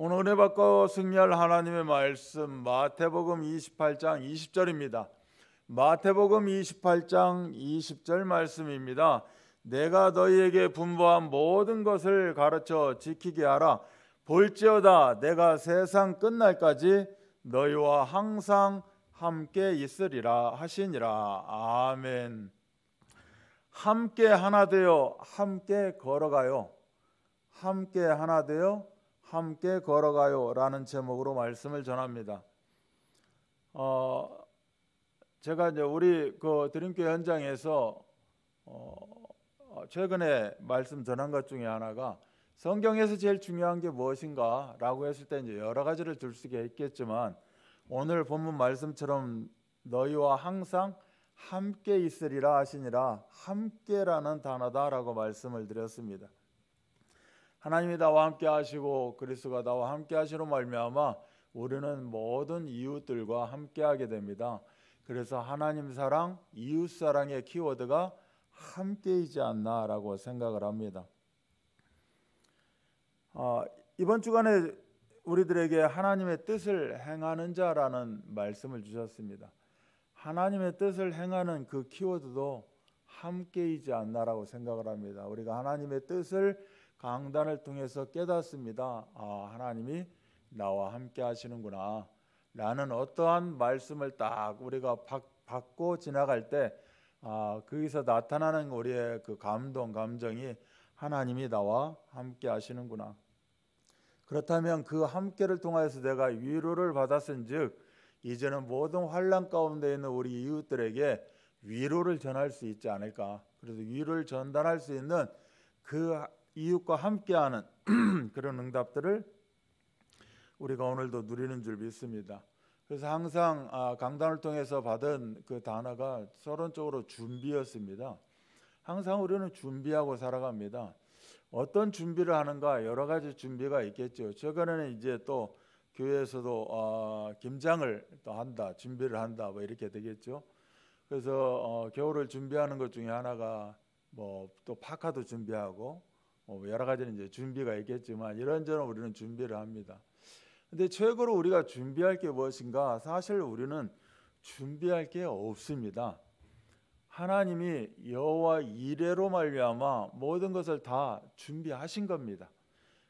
오늘 은혜 받고 승리할 하나님의 말씀 마태복음 28장 20절입니다. 마태복음 28장 20절 말씀입니다. 내가 너희에게 분부한 모든 것을 가르쳐 지키게 하라. 볼지어다 내가 세상 끝날까지 너희와 항상 함께 있으리라 하시니라. 아멘. 함께 하나 되어 함께 걸어가요. 함께 하나 되어 함께 걸어가요라는 제목으로 말씀을 전합니다. 어, 제가 이제 우리 그 드림교 현장에서 어, 최근에 말씀 전한 것 중에 하나가 성경에서 제일 중요한 게 무엇인가라고 했을 때 이제 여러 가지를 들 수가 있겠지만 오늘 본문 말씀처럼 너희와 항상 함께 있으리라 하시니라 함께라는 단어다라고 말씀을 드렸습니다. 하나님이 나와 함께 하시고 그리스도가 나와 함께 하시로 말미암아 우리는 모든 이웃들과 함께 하게 됩니다. 그래서 하나님 사랑, 이웃 사랑의 키워드가 함께이지 않나라고 생각을 합니다. 아, 이번 주간에 우리들에게 하나님의 뜻을 행하는 자라는 말씀을 주셨습니다. 하나님의 뜻을 행하는 그 키워드도 함께이지 않나라고 생각을 합니다. 우리가 하나님의 뜻을 강단을 통해서 깨닫습니다. 아, 하나님이 나와 함께 하시는구나. 라는 어떠한 말씀을 딱 우리가 받, 고 지나갈 때 아, 거기서 나타나는 우리의 그 감동 감정이 하나님이 나와 함께 하시는구나. 그렇다면 그 함께를 통하여서 내가 위로를 받았은즉 이제는 모든 환란 가운데 있는 우리 이웃들에게 위로를 전할 수 있지 않을까. 그래서 위로를 전달할 수 있는 그 이웃과 함께하는 그런 응답들을 우리가 오늘도 누리는 줄 믿습니다. 그래서 항상 아, 강단을 통해서 받은 그 단어가 서론적으로 준비였습니다. 항상 우리는 준비하고 살아갑니다. 어떤 준비를 하는가 여러 가지 준비가 있겠죠. 최근에는 이제 또 교회에서도 어, 김장을 또 한다, 준비를 한다, 뭐 이렇게 되겠죠. 그래서 어, 겨울을 준비하는 것 중에 하나가 뭐 또 파카도 준비하고 어, 뭐 여러 가지 이제 준비가 있겠지만 이런저런 우리는 준비를 합니다. 근데 최고로 우리가 준비할 게 무엇인가? 사실 우리는 준비할 게 없습니다. 하나님이 여호와 이레로 말미암아 모든 것을 다 준비하신 겁니다.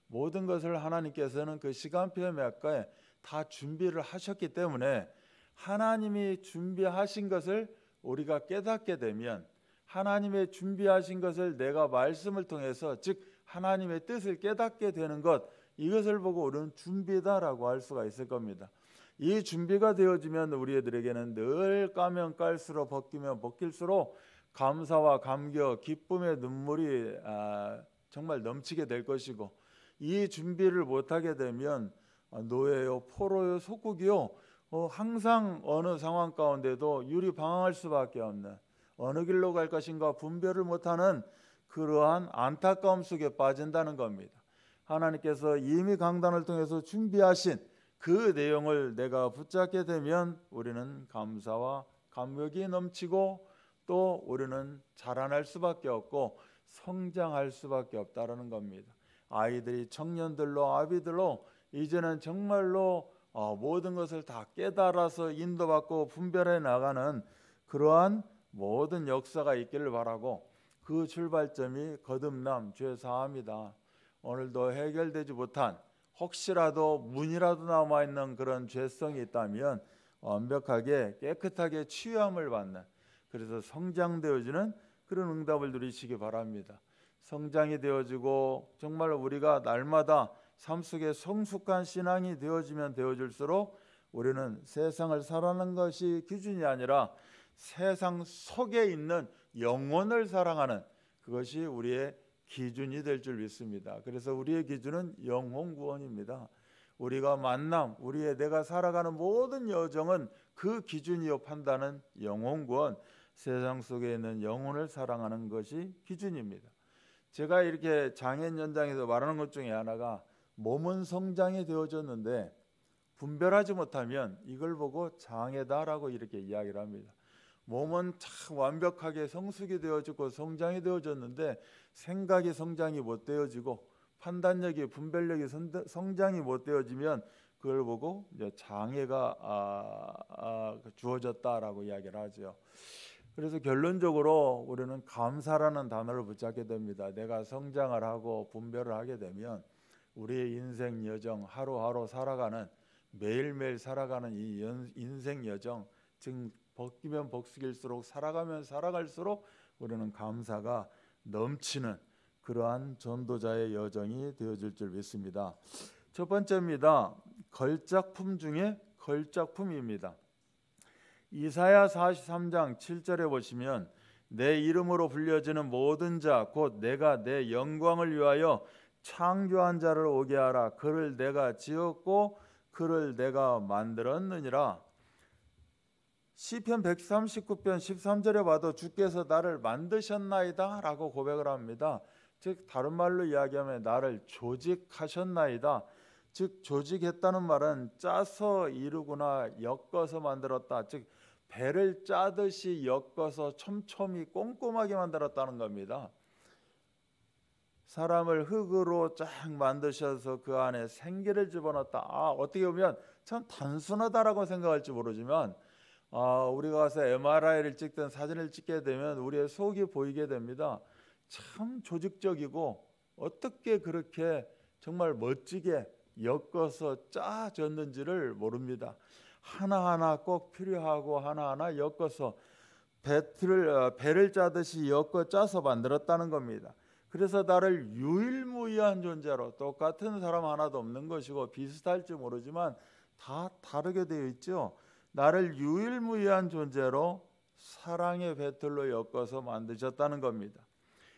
모든 것을 하나님께서는 그 시간표에 맞게 다 준비를 하셨기 때문에 하나님이 준비하신 것을 우리가 깨닫게 되면 하나님의 준비하신 것을 내가 말씀을 통해서 즉 하나님의 뜻을 깨닫게 되는 것 이것을 보고 우리는 준비다라고 할 수가 있을 겁니다. 이 준비가 되어지면 우리들에게는 늘 까면 깔수록 벗기면 벗길수록 감사와 감격, 기쁨의 눈물이 아, 정말 넘치게 될 것이고 이 준비를 못하게 되면 어, 노예요, 포로요, 속국이요 어, 항상 어느 상황 가운데도 유리방황할 수밖에 없는 어느 길로 갈 것인가 분별을 못하는 그러한 안타까움 속에 빠진다는 겁니다. 하나님께서 이미 강단을 통해서 준비하신 그 내용을 내가 붙잡게 되면 우리는 감사와 감격이 넘치고 또 우리는 자라날 수밖에 없고 성장할 수밖에 없다라는 겁니다. 아이들이 청년들로 아비들로 이제는 정말로 어, 모든 것을 다 깨달아서 인도받고 분별해 나가는 그러한 모든 역사가 있기를 바라고 그 출발점이 거듭남 죄 사함이다. 오늘도 해결되지 못한 혹시라도 문이라도 남아 있는 그런 죄성이 있다면 완벽하게 깨끗하게 치유함을 받는 그래서 성장되어지는 그런 응답을 누리시기 바랍니다. 성장이 되어지고 정말 우리가 날마다 삶 속에 성숙한 신앙이 되어지면 되어질수록 우리는 세상을 살아가는 것이 기준이 아니라 세상 속에 있는 영혼을 사랑하는 그것이 우리의 기준이 될 줄 믿습니다. 그래서 우리의 기준은 영혼 구원입니다. 우리가 만남, 우리의 내가 살아가는 모든 여정은 그 기준이요 판단은 영혼 구원, 세상 속에 있는 영혼을 사랑하는 것이 기준입니다. 제가 이렇게 장애인 연장에서 말하는 것 중에 하나가 몸은 성장이 되어졌는데 분별하지 못하면 이걸 보고 장애다라고 이렇게 이야기를 합니다. 몸은 참 완벽하게 성숙이 되어지고 성장이 되어졌는데 생각이 성장이 못 되어지고 판단력이 분별력이 성장이 못 되어지면 그걸 보고 이제 장애가 아, 아, 그 주어졌다라고 이야기를 하죠. 그래서 결론적으로 우리는 감사라는 단어를 붙잡게 됩니다. 내가 성장을 하고 분별을 하게 되면 우리의 인생 여정 하루하루 살아가는 매일매일 살아가는 이 연, 인생 여정 즉 벗기면 벗길수록 살아가면 살아갈수록 우리는 감사가 넘치는 그러한 전도자의 여정이 되어질 줄 믿습니다. 첫 번째입니다. 걸작품 중에 걸작품입니다. 이사야 43장 7절에 보시면 내 이름으로 불려지는 모든 자 곧 내가 내 영광을 위하여 창조한 자를 오게 하라 그를 내가 지었고 그를 내가 만들었느니라 시편 139편 13절에 봐도 주께서 나를 만드셨나이다라고 고백을 합니다. 즉 다른 말로 이야기하면 나를 조직하셨나이다. 즉 조직했다는 말은 짜서 이루거나 엮어서 만들었다. 즉 배를 짜듯이 엮어서 촘촘히 꼼꼼하게 만들었다는 겁니다. 사람을 흙으로 쫙 만드셔서 그 안에 생기를 집어넣었다. 아, 어떻게 보면 참 단순하다라고 생각할지 모르지만 아, 우리가 가서 MRI를 찍든 사진을 찍게 되면 우리의 속이 보이게 됩니다. 참 조직적이고 어떻게 그렇게 정말 멋지게 엮어서 짜졌는지를 모릅니다. 하나하나 꼭 필요하고 하나하나 엮어서 배틀을, 어, 배를 짜듯이 엮어 짜서 만들었다는 겁니다. 그래서 나를 유일무이한 존재로 똑같은 사람 하나도 없는 것이고 비슷할지 모르지만 다 다르게 되어 있죠. 나를 유일무이한 존재로 사랑의 배틀로 엮어서 만드셨다는 겁니다.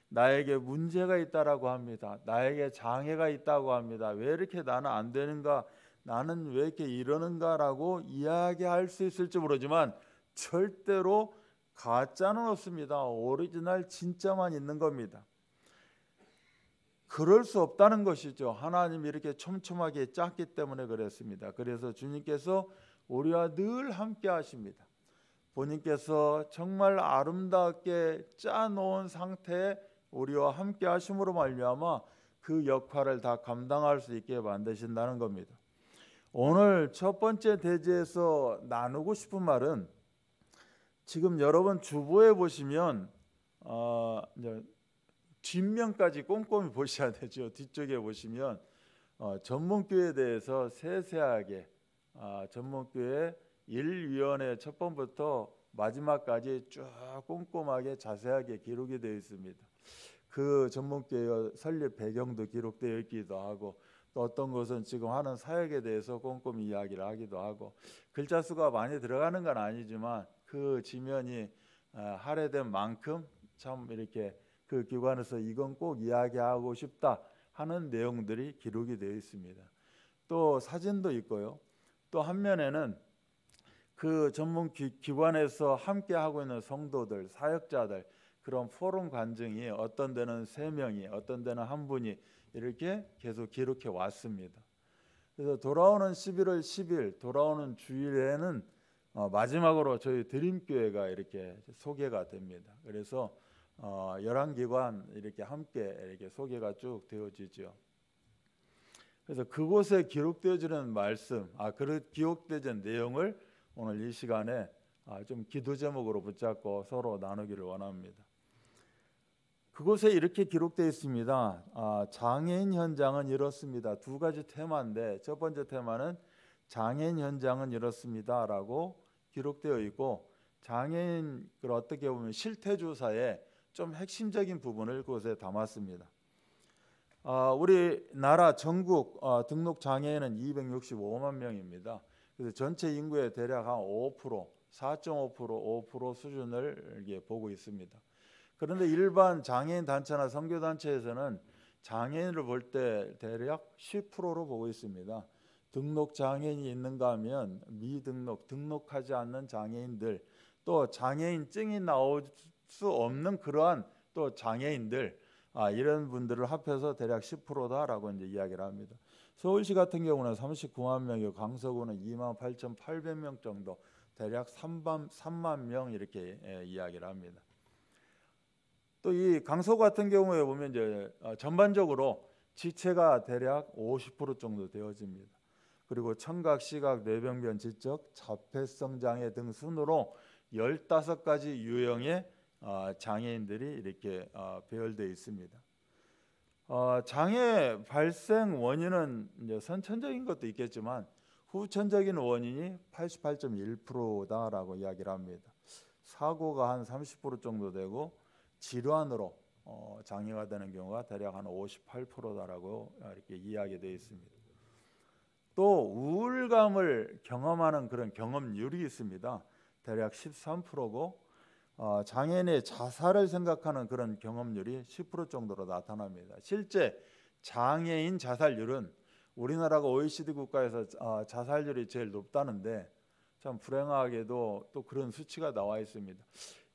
나에게 문제가 있다라고 합니다. 나에게 장애가 있다고 합니다. 왜 이렇게 나는 안 되는가? 나는 왜 이렇게 이러는가라고 이야기할 수 있을지 모르지만 절대로 가짜는 없습니다. 오리지널 진짜만 있는 겁니다. 그럴 수 없다는 것이죠. 하나님이 이렇게 촘촘하게 짰기 때문에 그랬습니다. 그래서 주님께서 우리와 늘 함께 하십니다. 본인께서 정말 아름답게 짜놓은 상태에 우리와 함께 하심으로 말미암아 그 역할을 다 감당할 수 있게 만드신다는 겁니다. 오늘 첫 번째 대지에서 나누고 싶은 말은 지금 여러분 주보에 보시면 어, 뒷면까지 꼼꼼히 보셔야 되죠. 뒤쪽에 보시면 어, 전문교에 대해서 세세하게 아, 전문교회 1위원회첫 번부터 마지막까지 쭉 꼼꼼하게 자세하게 기록이 되어 있습니다. 그 전문교회 설립 배경도 기록되어 있기도 하고 또 어떤 것은 지금 하는 사역에 대해서 꼼꼼히 이야기를 하기도 하고 글자 수가 많이 들어가는 건 아니지만 그 지면이 아, 할애된 만큼 참 이렇게 그 기관에서 이건 꼭 이야기하고 싶다 하는 내용들이 기록이 되어 있습니다. 또 사진도 있고요. 또 한면에는 그 전문 기, 관에서 함께 하고 있는 성도들, 사역자들 그런 포럼 관증이 어떤 데는 세 명이, 어떤 데는 한 분이 이렇게 계속 기록해 왔습니다. 그래서 돌아오는 11월 10일 돌아오는 주일에는 어, 마지막으로 저희 드림교회가 이렇게 소개가 됩니다. 그래서 어, 열한 어, 기관 이렇게 함께 이렇게 소개가 쭉 되어지죠. 그래서 그곳에 기록되어지는 말씀, 아, 그 기록되어진 내용을 오늘 이 시간에 아, 좀 기도 제목으로 붙잡고 서로 나누기를 원합니다. 그곳에 이렇게 기록되어 있습니다. 아, 장애인 현장은 이렇습니다. 두 가지 테마인데 첫 번째 테마는 장애인 현장은 이렇습니다라고 기록되어 있고 장애인 그 어떻게 보면 실태 조사의 좀 핵심적인 부분을 그곳에 담았습니다. 어, 우리나라 전국 어, 등록 장애인은 265만 명입니다. 그래서 전체 인구의 대략 한 5%, 4.5%, 5% 수준을 예, 보고 있습니다. 그런데 일반 장애인 단체나 선교 단체에서는 장애인을 볼 때 대략 10%로 보고 있습니다. 등록 장애인이 있는가 하면 미등록, 등록하지 않는 장애인들, 또 장애인증이 나올 수 없는 그러한 또 장애인들 아, 이런 분들을 합해서 대략 10%다라고 이제 이야기를 합니다. 서울시 같은 경우는 39만 명이고 강서구는 2만 8,800명 정도 대략 3만, 3만 명 이렇게 예, 이야기를 합니다. 또 이 강서 같은 경우에 보면 이제 어, 전반적으로 지체가 대략 50% 정도 되어집니다. 그리고 청각, 시각, 뇌병변, 지적, 자폐성 장애 등 순으로 15가지 유형의 어, 장애인들이 이렇게 어, 배열되어 있습니다. 어, 장애 발생 원인은 선천적인 것도 있겠지만 후천적인 원인이 88.1%다라고 이야기를 합니다. 사고가 한 30% 정도 되고 질환으로 장애가 되는 경우가 대략 한 58%다라고 이렇게 이야기되어 있습니다. 또 우울감을 경험하는 그런 경험률이 있습니다. 대략 13%고 어, 장애인의 자살을 생각하는 그런 경험률이 10% 정도로 나타납니다. 실제 장애인 자살률은 우리나라가 OECD 국가에서 어, 자살률이 제일 높다는데 참 불행하게도 또 그런 수치가 나와 있습니다.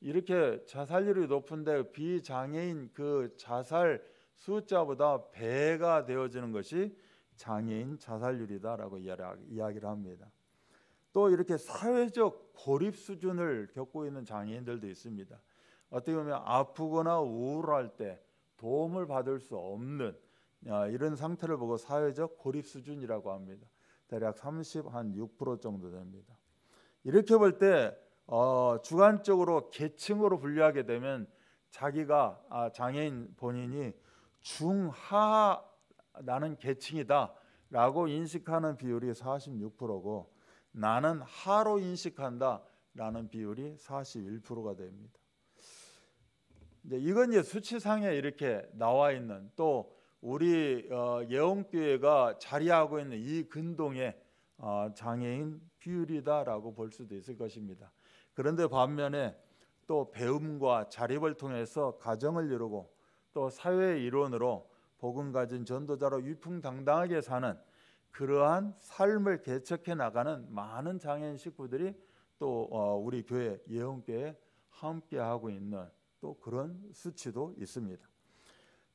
이렇게 자살률이 높은데 비장애인 그 자살 숫자보다 배가 되어지는 것이 장애인 자살률이다라고 이야기를 합니다. 또 이렇게 사회적 고립 수준을 겪고 있는 장애인들도 있습니다. 어떻게 보면 아프거나 우울할 때 도움을 받을 수 없는 아, 이런 상태를 보고 사회적 고립 수준이라고 합니다. 대략 30 한 6% 정도 됩니다. 이렇게 볼때 어, 주관적으로 계층으로 분류하게 되면 자기가 아, 장애인 본인이 중하 나는 계층이다라고 인식하는 비율이 46%고 나는 하로 인식한다 라는 비율이 41%가 됩니다. 이제 이건 이제 수치상에 이렇게 나와 있는 또 우리 어, 예원교회가 자리하고 있는 이 근동의 어, 장애인 비율이다라고 볼 수도 있을 것입니다. 그런데 반면에 또 배움과 자립을 통해서 가정을 이루고 또 사회의 일원으로 복음 가진 전도자로 유풍당당하게 사는 그러한 삶을 개척해 나가는 많은 장애인 식구들이 또 어, 우리 교회 예언교회 함께 하고 있는 또 그런 수치도 있습니다.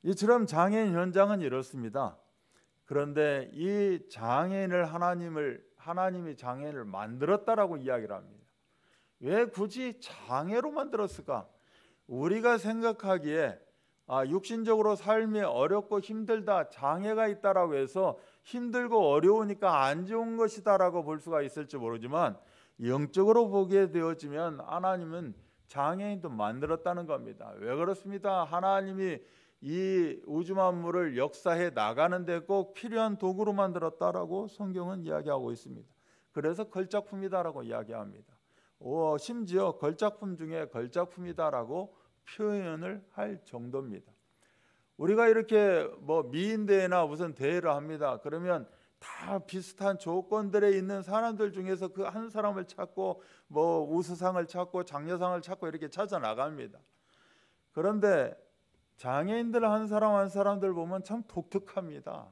이처럼 장애인 현장은 이렇습니다. 그런데 이 장애인을 하나님을 하나님이 장애인을 만들었다라고 이야기를 합니다. 왜 굳이 장애로 만들었을까? 우리가 생각하기에 아, 육신적으로 삶이 어렵고 힘들다, 장애가 있다라고 해서 힘들고 어려우니까 안 좋은 것이다라고 볼 수가 있을지 모르지만 영적으로 보게 되어지면 하나님은 장애인도 만들었다는 겁니다. 왜그렇습니까 하나님이 이 우주 만물을 역사해 나가는데 꼭 필요한 도구로 만들었다라고 성경은 이야기하고 있습니다. 그래서 걸작품이다라고 이야기합니다. 오, 심지어 걸작품 중에 걸작품이다라고 표현을 할 정도입니다. 우리가 이렇게 뭐 미인대회나 무슨 대회를 합니다. 그러면 다 비슷한 조건들에 있는 사람들 중에서 그 한 사람을 찾고 뭐 우수상을 찾고 장려상을 찾고 이렇게 찾아 나갑니다. 그런데 장애인들 한 사람 한 사람들 보면 참 독특합니다.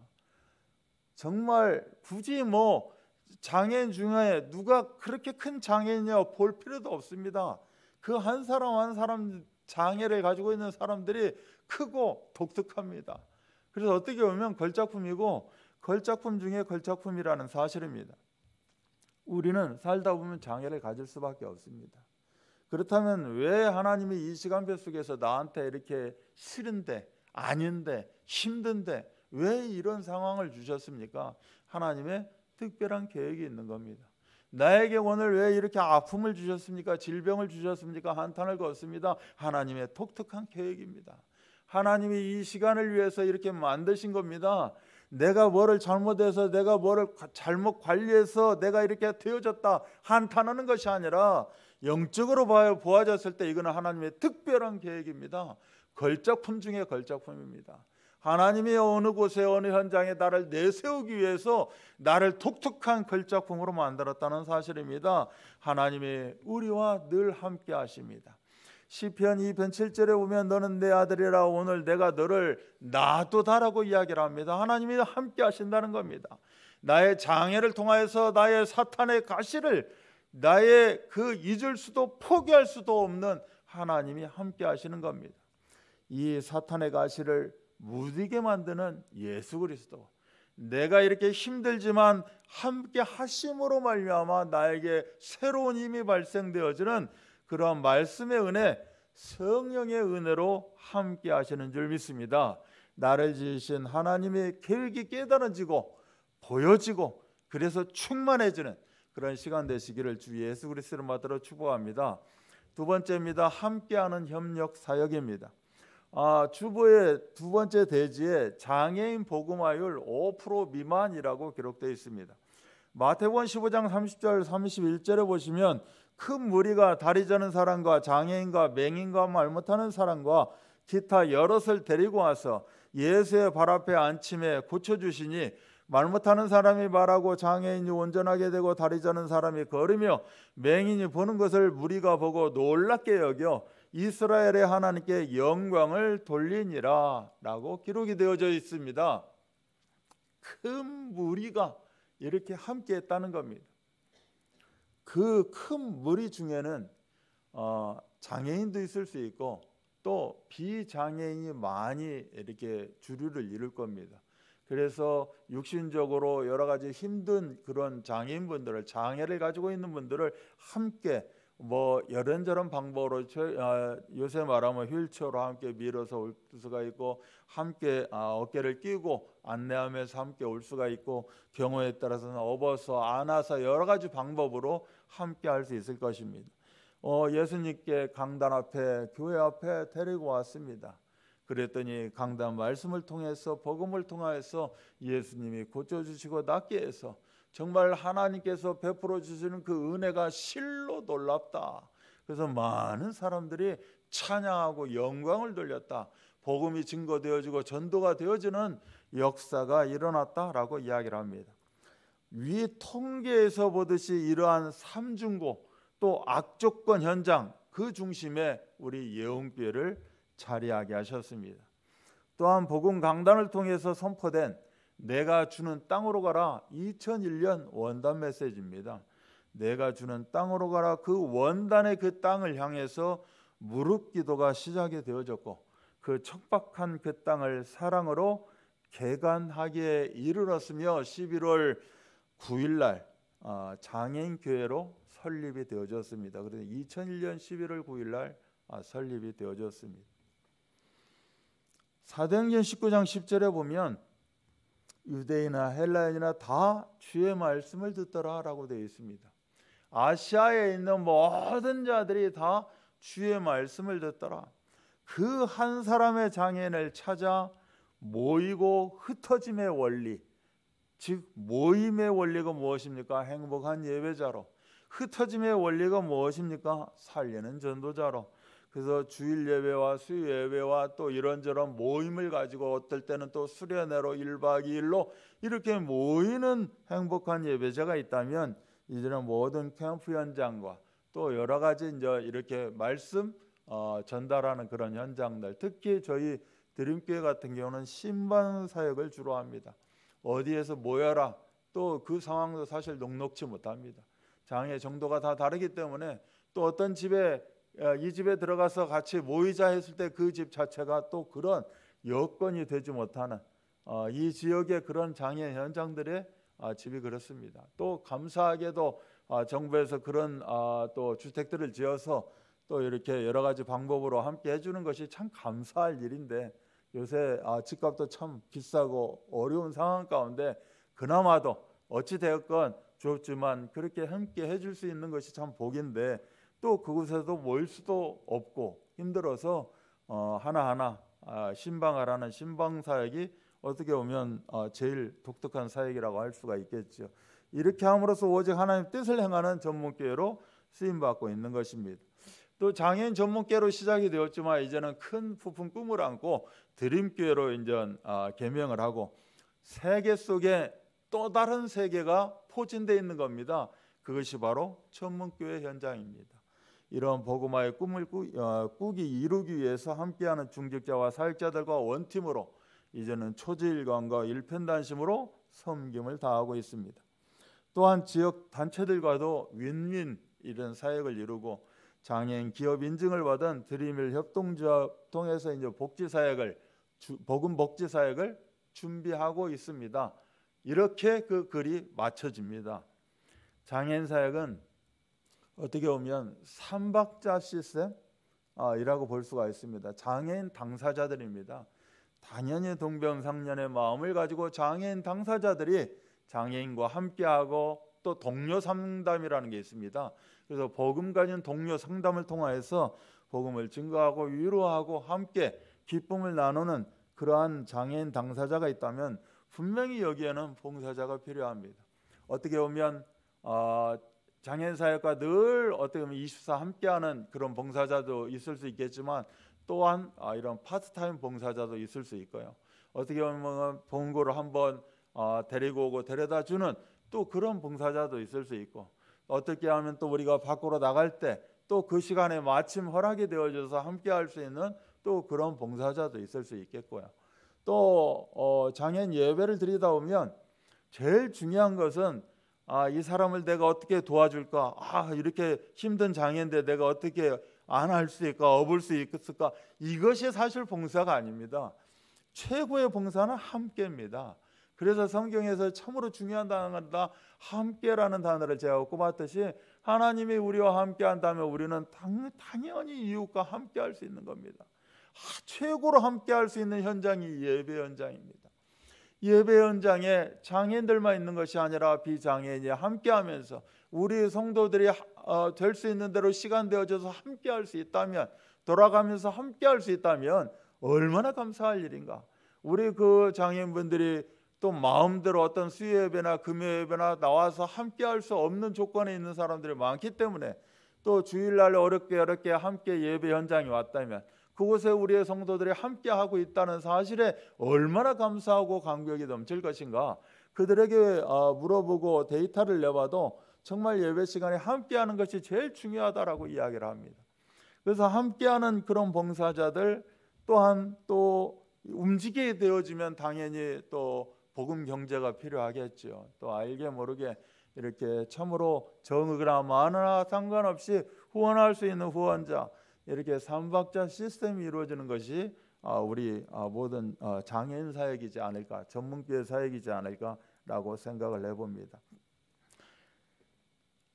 정말 굳이 뭐 장애인 중에 누가 그렇게 큰 장애인이냐 볼 필요도 없습니다. 그 한 사람 한 사람 장애를 가지고 있는 사람들이 크고 독특합니다. 그래서 어떻게 보면 걸작품이고 걸작품 중에 걸작품이라는 사실입니다. 우리는 살다 보면 장애를 가질 수밖에 없습니다. 그렇다면 왜 하나님이 이 시간표 속에서 나한테 이렇게 싫은데 아닌데 힘든데 왜 이런 상황을 주셨습니까? 하나님의 특별한 계획이 있는 겁니다. 나에게 오늘 왜 이렇게 아픔을 주셨습니까? 질병을 주셨습니까? 한탄을 걷습니다. 하나님의 독특한 계획입니다. 하나님이 이 시간을 위해서 이렇게 만드신 겁니다. 내가 뭐를 잘못해서 내가 뭐를 잘못 관리해서 내가 이렇게 되어졌다 한탄하는 것이 아니라 영적으로 봐야 보아졌을 때 이거는 하나님의 특별한 계획입니다. 걸작품 중에 걸작품입니다. 하나님이 어느 곳에 어느 현장에 나를 내세우기 위해서 나를 독특한 걸작품으로 만들었다는 사실입니다. 하나님이 우리와 늘 함께 하십니다. 시편 2편 7절에 보면 너는 내 아들이라 오늘 내가 너를 놔두다라고 이야기를 합니다. 하나님이 함께 하신다는 겁니다. 나의 장애를 통하여서 나의 사탄의 가시를 나의 그 잊을 수도 포기할 수도 없는 하나님이 함께 하시는 겁니다. 이 사탄의 가시를 무디게 만드는 예수 그리스도. 내가 이렇게 힘들지만 함께 하심으로 말미암아 나에게 새로운 힘이 발생되어지는 그러한 말씀의 은혜, 성령의 은혜로 함께 하시는 줄 믿습니다. 나를 지으신 하나님의 계획이 깨달아지고 보여지고 그래서 충만해지는 그런 시간 되시기를 주 예수 그리스도를 받들어 축복합니다. 두 번째입니다. 함께하는 협력 사역입니다. 아, 주부의두 번째 대지에 장애인 보금화율 5% 미만이라고 기록되어 있습니다. 마태복 15장 30절 31절에 보시면 큰 무리가 다리 저는 사람과 장애인과 맹인과 말 못하는 사람과 기타 여럿을 데리고 와서 예수의 발 앞에 앉힘에 고쳐 주시니 말 못하는 사람이 말하고 장애인이 온전하게 되고 다리 저는 사람이 걸으며 맹인이 보는 것을 무리가 보고 놀랍게 여겨 이스라엘의 하나님께 영광을 돌리니라라고 기록이 되어져 있습니다. 큰 무리가 이렇게 함께 했다는 겁니다. 그 큰 무리 중에는 어, 장애인도 있을 수 있고 또 비장애인이 많이 이렇게 주류를 이룰 겁니다. 그래서 육신적으로 여러 가지 힘든 그런 장애인분들을 장애를 가지고 있는 분들을 함께 뭐 여런저런 방법으로 어, 요새 말하면 휠체어로 함께 밀어서 올 수가 있고 함께 아, 어깨를 끼고 안내하면서 함께 올 수가 있고 경우에 따라서는 업어서 안아서 여러 가지 방법으로 함께 할 수 있을 것입니다. 어, 예수님께 강단 앞에 교회 앞에 데리고 왔습니다. 그랬더니 강단 말씀을 통해서 복음을 통해서 예수님이 고쳐 주시고 낫게 해서 정말 하나님께서 베풀어 주시는 그 은혜가 실로 놀랍다. 그래서 많은 사람들이 찬양하고 영광을 돌렸다. 복음이 증거되어지고 전도가 되어지는 역사가 일어났다라고 이야기를 합니다. 위 통계에서 보듯이 이러한 삼중고 또 악조건 현장 그 중심에 우리 예언교회를 자리하게 하셨습니다. 또한 복음 강단을 통해서 선포된 내가 주는 땅으로 가라 2001년 원단 메시지입니다. 내가 주는 땅으로 가라 그 원단의 그 땅을 향해서 무릎 기도가 시작이 되어졌고 그 척박한 그 땅을 사랑으로 개간하게 이르렀으며 11월 9일 날 아, 장애인 교회로 설립이 되어졌습니다. 그래서 2001년 11월 9일 날 아, 설립이 되어졌습니다. 사도행전 19장 10절에 보면 유대인이나 헬라인이나 다 주의 말씀을 듣더라라고 되어 있습니다. 아시아에 있는 모든 자들이 다 주의 말씀을 듣더라. 그 한 사람의 장애인을 찾아 모이고 흩어짐의 원리, 즉 모임의 원리가 무엇입니까? 행복한 예배자로. 흩어짐의 원리가 무엇입니까? 살리는 전도자로. 그래서 주일 예배와 수요 예배와 또 이런저런 모임을 가지고 어떨 때는 또 수련회로 1박 2일로 이렇게 모이는 행복한 예배자가 있다면 이제는 모든 캠프 현장과 또 여러 가지 이제 이렇게 말씀 어, 전달하는 그런 현장들 특히 저희 드림교회 같은 경우는 신방 사역을 주로 합니다. 어디에서 모여라 또 그 상황도 사실 녹록치 못합니다. 장애 정도가 다 다르기 때문에 또 어떤 집에 어, 이 집에 들어가서 같이 모이자 했을 때 그 집 자체가 또 그런 여건이 되지 못하는 어, 이 지역의 그런 장애 현장들의 아, 집이 그렇습니다. 또 감사하게도 아, 정부에서 그런 아, 또 주택들을 지어서 또 이렇게 여러 가지 방법으로 함께 해주는 것이 참 감사할 일인데 요새 집값도 참 비싸고 어려운 상황 가운데 그나마도 어찌 되었건 좋지만 그렇게 함께 해줄 수 있는 것이 참 복인데 또 그곳에도 일 수도 없고 힘들어서 어, 하나하나 아, 신방하라는 신방 사역이 어떻게 보면 어, 제일 독특한 사역이라고 할 수가 있겠죠. 이렇게 함으로써 오직 하나님 뜻을 행하는 전문교회로 쓰임 받고 있는 것입니다. 또 장애인 전문교회로 시작이 되었지만 이제는 큰 부품 꿈을 안고 드림교회로 이제 아, 개명을 하고 세계 속에 또 다른 세계가 포진되어 있는 겁니다. 그것이 바로 천문교회 현장입니다. 이런 복음화의 꿈을 꾸, 어, 꾸기 이루기 위해서 함께하는 중직자와 사역자들과 원팀으로 이제는 초지일관과 일편단심으로 섬김을 다하고 있습니다. 또한 지역 단체들과도 윈윈 이런 사역을 이루고 장애인 기업 인증을 받은 드림일 협동조합 통해서 이제 복지 사역을 복음 복지 사역을 준비하고 있습니다. 이렇게 그 글이 맞춰집니다. 장애인 사역은 어떻게 보면 삼박자 시스템이라고 아, 볼 수가 있습니다. 장애인 당사자들입니다. 당연히 동병상련의 마음을 가지고 장애인 당사자들이 장애인과 함께하고 또 동료 상담이라는 게 있습니다. 그래서 복음 가진 동료 상담을 통하여서 복음을 증거하고 위로하고 함께 기쁨을 나누는 그러한 장애인 당사자가 있다면 분명히 여기에는 봉사자가 필요합니다. 어떻게 보면 어, 장애인 사역과 늘 어떻게 보면 24 함께하는 그런 봉사자도 있을 수 있겠지만 또한 아, 이런 파트타임 봉사자도 있을 수 있고요. 어떻게 보면 봉고를 한번 아, 데리고 오고 데려다 주는 또 그런 봉사자도 있을 수 있고 어떻게 하면 또 우리가 밖으로 나갈 때 또 그 시간에 마침 허락이 되어져서 함께할 수 있는 또 그런 봉사자도 있을 수 있겠고요. 또 어, 장애인 예배를 드리다 보면 제일 중요한 것은 아, 이 사람을 내가 어떻게 도와줄까? 아, 이렇게 힘든 장애인데 내가 어떻게 안 할 수 있을까? 업을 수 있을까? 이것이 사실 봉사가 아닙니다. 최고의 봉사는 함께입니다. 그래서 성경에서 참으로 중요한 단어가 함께라는 단어를 제가 꼽았듯이 하나님이 우리와 함께 한다면 우리는 당, 연히 이웃과 함께 할 수 있는 겁니다. 최고로 함께 할 수 있는 현장이 예배 현장입니다. 예배 현장에 장애인들만 있는 것이 아니라 비장애인이 함께하면서 우리 성도들이 어, 될 수 있는 대로 시간 되어져서 함께할 수 있다면 돌아가면서 함께할 수 있다면 얼마나 감사할 일인가. 우리 그 장애인분들이 또 마음대로 어떤 수요예배나 금요예배나 나와서 함께할 수 없는 조건에 있는 사람들이 많기 때문에 또 주일날 어렵게 어렵게 함께 예배 현장에 왔다면 그곳에 우리의 성도들이 함께하고 있다는 사실에 얼마나 감사하고 감격이 넘칠 것인가 그들에게 어, 물어보고 데이터를 내봐도 정말 예배 시간에 함께하는 것이 제일 중요하다라고 이야기를 합니다. 그래서 함께하는 그런 봉사자들 또한 또 움직이게 되어지면 당연히 또 복음 경제가 필요하겠죠. 또 알게 모르게 이렇게 참으로 정의나 만나 상관없이 후원할 수 있는 후원자 이렇게 삼박자 시스템이 이루어지는 것이 어, 우리 어, 모든 어, 장애인 사역이지 않을까 전문교회 사역이지 않을까라고 생각을 해봅니다.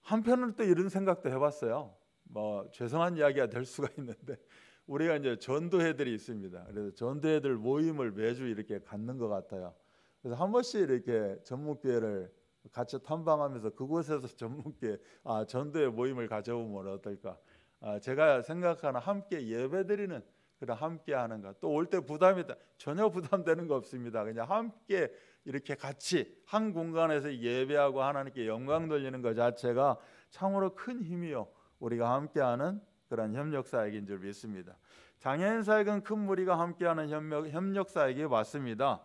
한편은 또 이런 생각도 해봤어요. 뭐 죄송한 이야기가 될 수가 있는데 우리가 이제 전도회들이 있습니다. 그래서 전도회들 모임을 매주 이렇게 갖는 것 같아요. 그래서 한 번씩 이렇게 전문교회를 같이 탐방하면서 그곳에서 전문교회 아 전도회 모임을 가져보면 어떨까? 아, 제가 생각하는 함께 예배드리는 그런 함께하는 것 또 올 때 부담이 전혀 부담되는 거 없습니다. 그냥 함께 이렇게 같이 한 공간에서 예배하고 하나님께 영광 돌리는 것 자체가 참으로 큰 힘이요 우리가 함께하는 그런 협력 사역인 줄 믿습니다. 장애인 사역은 큰 무리가 함께하는 협력 협력 사역이 맞습니다.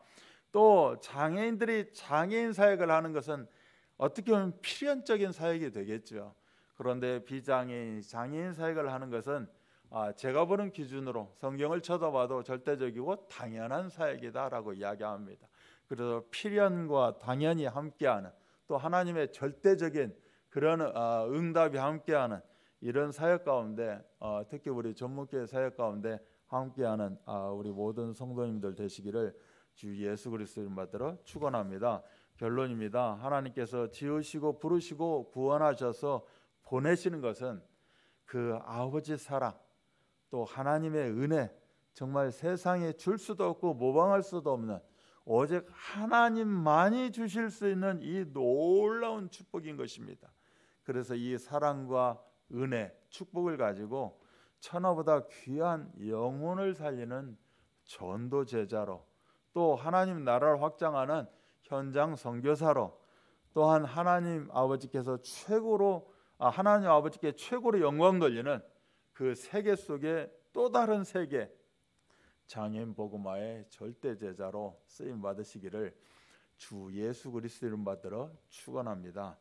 또 장애인들이 장애인 사역을 하는 것은 어떻게 보면 필연적인 사역이 되겠죠. 그런데 비장애인 장애인 사역을 하는 것은 아, 제가 보는 기준으로 성경을 쳐다봐도 절대적이고 당연한 사역이다라고 이야기합니다. 그래서 필연과 당연히 함께하는 또 하나님의 절대적인 그런 어, 응답이 함께하는 이런 사역 가운데 어, 특히 우리 전목교회 사역 가운데 함께하는 어, 우리 모든 성도님들 되시기를 주 예수 그리스도 이름 받들어 축원합니다. 결론입니다. 하나님께서 지으시고 부르시고 구원하셔서 보내시는 것은 그 아버지 사랑 또 하나님의 은혜 정말 세상에 줄 수도 없고 모방할 수도 없는 오직 하나님만이 주실 수 있는 이 놀라운 축복인 것입니다. 그래서 이 사랑과 은혜, 축복을 가지고 천하보다 귀한 영혼을 살리는 전도 제자로 또 하나님 나라를 확장하는 현장 선교사로 또한 하나님 아버지께서 최고로 아, 하나님 아버지께 최고로 영광 돌리는 그 세계 속에 또 다른 세계 장애인 보음마의 절대 제자로 쓰임 받으시기를 주 예수 그리스도 이름 받들어 축원합니다.